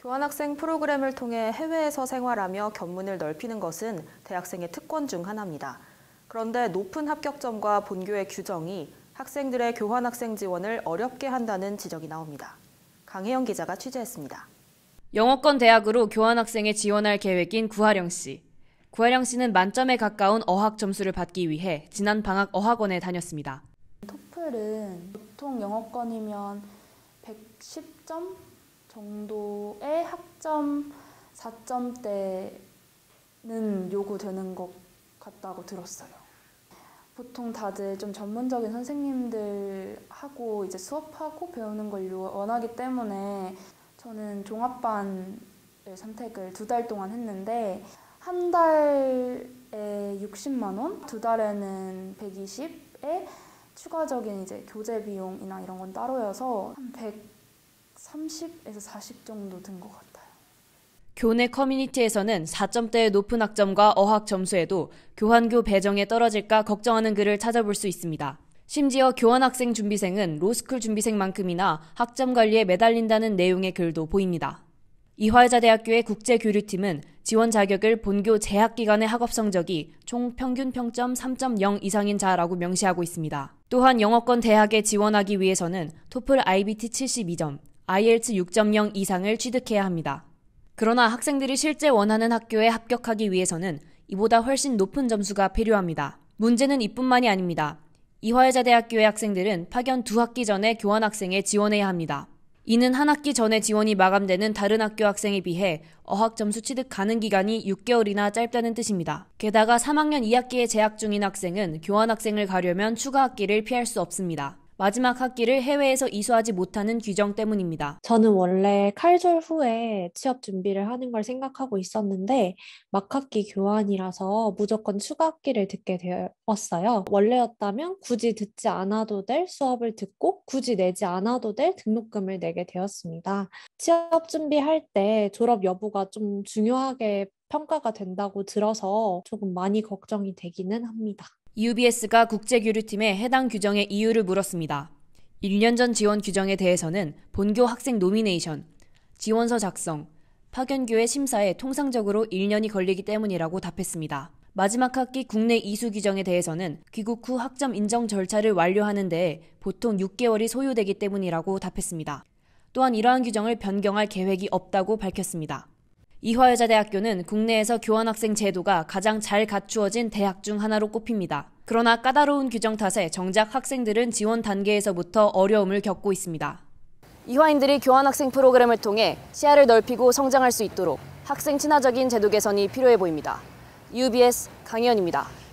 교환학생 프로그램을 통해 해외에서 생활하며 견문을 넓히는 것은 대학생의 특권 중 하나입니다. 그런데 높은 합격점과 본교의 규정이 학생들의 교환학생 지원을 어렵게 한다는 지적이 나옵니다. 강혜영 기자가 취재했습니다. 영어권 대학으로 교환학생에 지원할 계획인 구하령 씨. 구하령 씨는 만점에 가까운 어학 점수를 받기 위해 지난 방학 어학원에 다녔습니다. 토플은 보통 영어권이면 110점 정도의 학점 4점대는 요구되는 것 같다고 들었어요. 보통 다들 좀 전문적인 선생님들하고 이제 수업하고 배우는 걸 원하기 때문에 저는 종합반을 선택을 두 달 동안 했는데 한 달에 60만 원, 두 달에는 120에 추가적인 이제 교재 비용이나 이런 건 따로여서 한 100. 30에서 40 정도 된것 같아요. 교내 커뮤니티에서는 4점대의 높은 학점과 어학 점수에도 교환교 배정에 떨어질까 걱정하는 글을 찾아볼 수 있습니다. 심지어 교환학생 준비생은 로스쿨 준비생만큼이나 학점 관리에 매달린다는 내용의 글도 보입니다. 이화여자대학교의 국제교류팀은 지원 자격을 본교 재학 기간의 학업 성적이 총 평균 평점 3.0 이상인 자라고 명시하고 있습니다. 또한 영어권 대학에 지원하기 위해서는 토플 IBT 72점, IELTS 6.0 이상을 취득해야 합니다. 그러나 학생들이 실제 원하는 학교에 합격하기 위해서는 이보다 훨씬 높은 점수가 필요합니다. 문제는 이뿐만이 아닙니다. 이화여자대학교의 학생들은 파견 두 학기 전에 교환학생에 지원해야 합니다. 이는 한 학기 전에 지원이 마감되는 다른 학교 학생에 비해 어학 점수 취득 가능 기간이 6개월이나 짧다는 뜻입니다. 게다가 3학년 2학기에 재학 중인 학생은 교환학생을 가려면 추가 학기를 피할 수 없습니다. 마지막 학기를 해외에서 이수하지 못하는 규정 때문입니다. 저는 원래 칼졸 후에 취업 준비를 하는 걸 생각하고 있었는데 막학기 교환이라서 무조건 추가 학기를 듣게 되었어요. 원래였다면 굳이 듣지 않아도 될 수업을 듣고 굳이 내지 않아도 될 등록금을 내게 되었습니다. 취업 준비할 때 졸업 여부가 좀 중요하게 평가가 된다고 들어서 조금 많이 걱정이 되기는 합니다. UBS가 국제교류팀에 해당 규정의 이유를 물었습니다. 1년 전 지원 규정에 대해서는 본교 학생 노미네이션, 지원서 작성, 파견교의 심사에 통상적으로 1년이 걸리기 때문이라고 답했습니다. 마지막 학기 국내 이수 규정에 대해서는 귀국 후 학점 인정 절차를 완료하는 데 보통 6개월이 소요되기 때문이라고 답했습니다. 또한 이러한 규정을 변경할 계획이 없다고 밝혔습니다. 이화여자대학교는 국내에서 교환학생 제도가 가장 잘 갖추어진 대학 중 하나로 꼽힙니다. 그러나 까다로운 규정 탓에 정작 학생들은 지원 단계에서부터 어려움을 겪고 있습니다. 이화인들이 교환학생 프로그램을 통해 시야를 넓히고 성장할 수 있도록 학생 친화적인 제도 개선이 필요해 보입니다. UBS 강현입니다.